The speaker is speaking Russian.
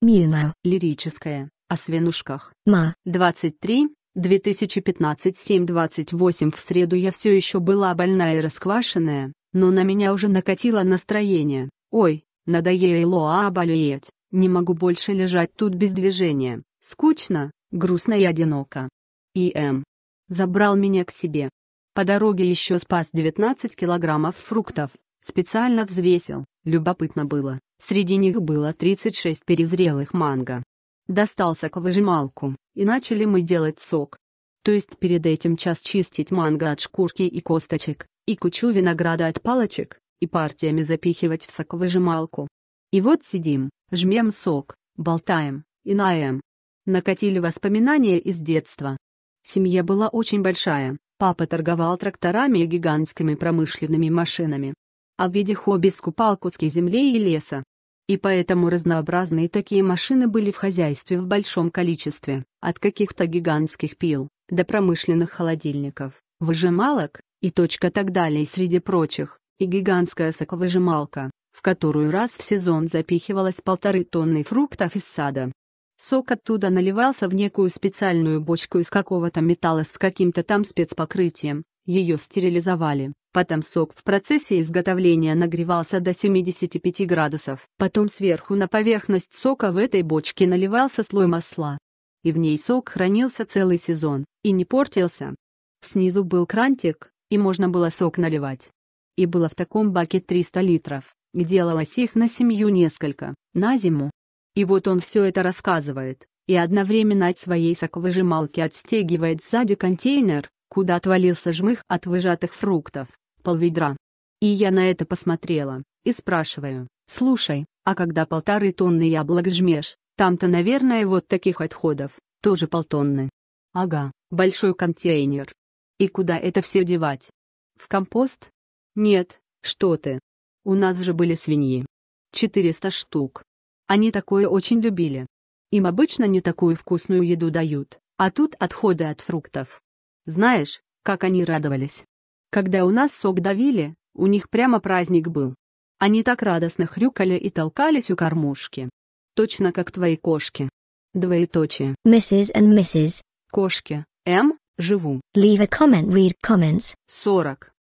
Милина. Лирическая. О свинушках. Ма. 23. 2015-7-28 В среду я все еще была больная и расквашенная, но на меня уже накатило настроение. Ой, надоело оболеть, не могу больше лежать тут без движения, скучно, грустно и одиноко. И М. Забрал меня к себе. По дороге еще спас 19 килограммов фруктов, Специально взвесил, любопытно было, среди них было 36 перезрелых манго. Достал соковыжималку, и начали мы делать сок. То есть перед этим час чистить манго от шкурки и косточек, и кучу винограда от палочек, и партиями запихивать в соковыжималку. И вот сидим, жмем сок, болтаем, и наем. Накатили воспоминания из детства. Семья была очень большая, папа торговал тракторами и гигантскими промышленными машинами а в виде хобби скупал куски земли и леса. И поэтому разнообразные такие машины были в хозяйстве в большом количестве, от каких-то гигантских пил, до промышленных холодильников, выжималок, и точка так далее среди прочих, и гигантская соковыжималка, в которую раз в сезон запихивалось полторы тонны фруктов из сада. Сок оттуда наливался в некую специальную бочку из какого-то металла с каким-то там спецпокрытием, ее стерилизовали, Потом сок в процессе изготовления нагревался до 75 градусов. Потом сверху на поверхность сока в этой бочке наливался слой масла. И в ней сок хранился целый сезон, и не портился. Снизу был крантик, и можно было сок наливать. И было в таком баке 300 литров, делалось их на семью несколько, на зиму. И вот он все это рассказывает, и одновременно от своей соковыжималки отстегивает сзади контейнер, куда отвалился жмых от выжатых фруктов, ведра. И я на это посмотрела, и спрашиваю, слушай, а когда полторы тонны яблок жмешь, там-то, наверное, вот таких отходов, тоже полтонны. Ага, большой контейнер. И куда это все девать? В компост? Нет, что ты. У нас же были свиньи. 400 штук. Они такое очень любили. Им обычно не такую вкусную еду дают, а тут отходы от фруктов. Знаешь, как они радовались, когда у нас сок давили, у них прямо праздник был. Они так радостно хрюкали и толкались у кормушки. Точно как твои кошки. Двоеточие. Mrs. and Mrs. Кошки. М. Живу. Leave a comment, read comments. 40.